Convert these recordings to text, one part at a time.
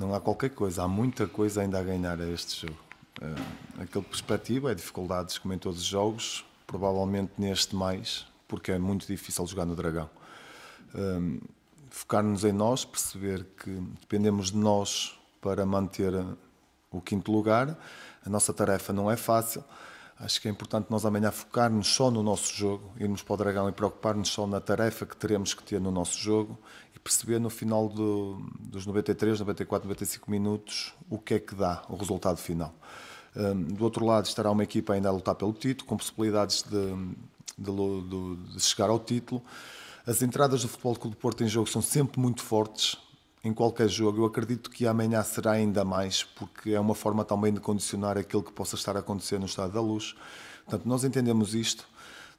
não há qualquer coisa, há muita coisa ainda a ganhar a este jogo. Uh, aquele perspectiva é dificuldades, como em todos os jogos, provavelmente neste mais, porque é muito difícil jogar no Dragão. Uh, Focar-nos em nós, perceber que dependemos de nós para manter eh, o quinto lugar, a nossa tarefa não é fácil. Acho que é importante nós amanhã focarmos só no nosso jogo, irmos para o Dragão e preocupar-nos só na tarefa que teremos que ter no nosso jogo perceber no final do, dos 93, 94, 95 minutos o que é que dá o resultado final. Um, do outro lado estará uma equipa ainda a lutar pelo título, com possibilidades de, de, de chegar ao título. As entradas do Futebol Clube do Porto em jogo são sempre muito fortes, em qualquer jogo. Eu acredito que amanhã será ainda mais, porque é uma forma também de condicionar aquilo que possa estar a acontecer no estado da luz. Portanto, nós entendemos isto.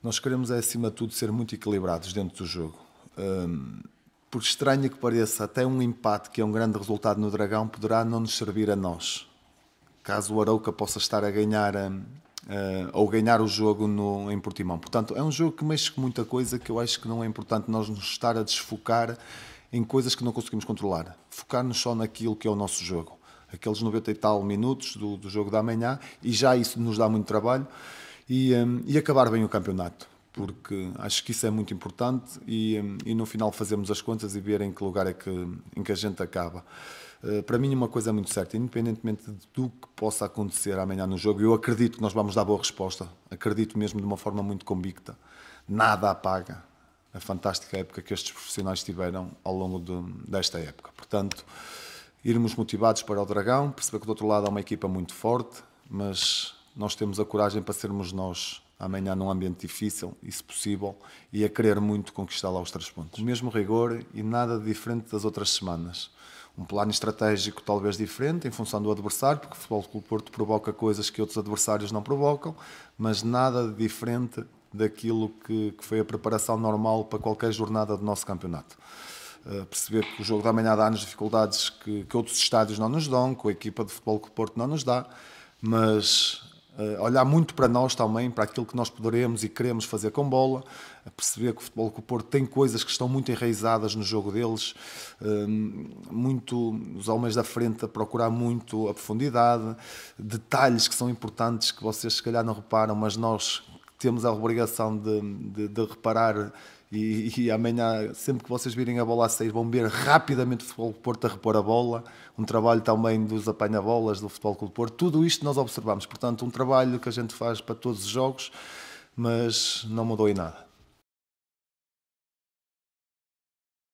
Nós queremos, acima de tudo, ser muito equilibrados dentro do jogo. Um, por estranho que pareça, até um empate que é um grande resultado no Dragão poderá não nos servir a nós. Caso o Arauca possa estar a ganhar hum, eh, ou ganhar o jogo no, em Portimão. Portanto, é um jogo que mexe com muita coisa que eu acho que não é importante nós nos estar a desfocar em coisas que não conseguimos controlar. Focar-nos só naquilo que é o nosso jogo. Aqueles 90 e tal minutos do, do jogo da manhã, e já isso nos dá muito trabalho, e, um, e acabar bem o campeonato porque acho que isso é muito importante e, e no final fazemos as contas e ver em que lugar é que, em que a gente acaba. Eh, para mim, uma coisa é muito certa, independentemente do que possa acontecer amanhã no jogo, eu acredito que nós vamos dar boa resposta, acredito mesmo de uma forma muito convicta. Nada apaga a fantástica época que estes profissionais tiveram ao longo de, desta época. Portanto, irmos motivados para o Dragão, perceber que do outro lado há uma equipa muito forte, mas nós temos a coragem para sermos nós amanhã num ambiente difícil e, se possível, e a querer muito conquistar lá os três pontos. O mesmo rigor e nada de diferente das outras semanas. Um plano estratégico talvez diferente em função do adversário, porque o Futebol Clube Porto provoca coisas que outros adversários não provocam, mas nada de diferente daquilo que, que foi a preparação normal para qualquer jornada do nosso campeonato. Uh, perceber que o jogo da manhã dá-nos dificuldades que, que, outros estádios não nos dão, que a equipa de futebol que Porto não nos dá, mas eh, olhar muito para nós também, para aquilo que nós poderemos e queremos fazer com bola, perceber que o futebol com o Porto tem coisas que estão muito enraizadas no jogo deles, ehm, muito os homens da frente a procurar muito a profundidade, detalhes que são importantes que vocês se calhar não reparam, mas nós temos a obrigação de, de, de reparar e, e, amanhã, sempre que vocês virem a bola a sair, vão ver rapidamente o Futebol do Porto a repor a bola. Um trabalho também dos apanha-bolas do Futebol do Porto. Tudo isto nós observamos. Portanto, um trabalho que a gente faz para todos os jogos, mas não mudou em nada.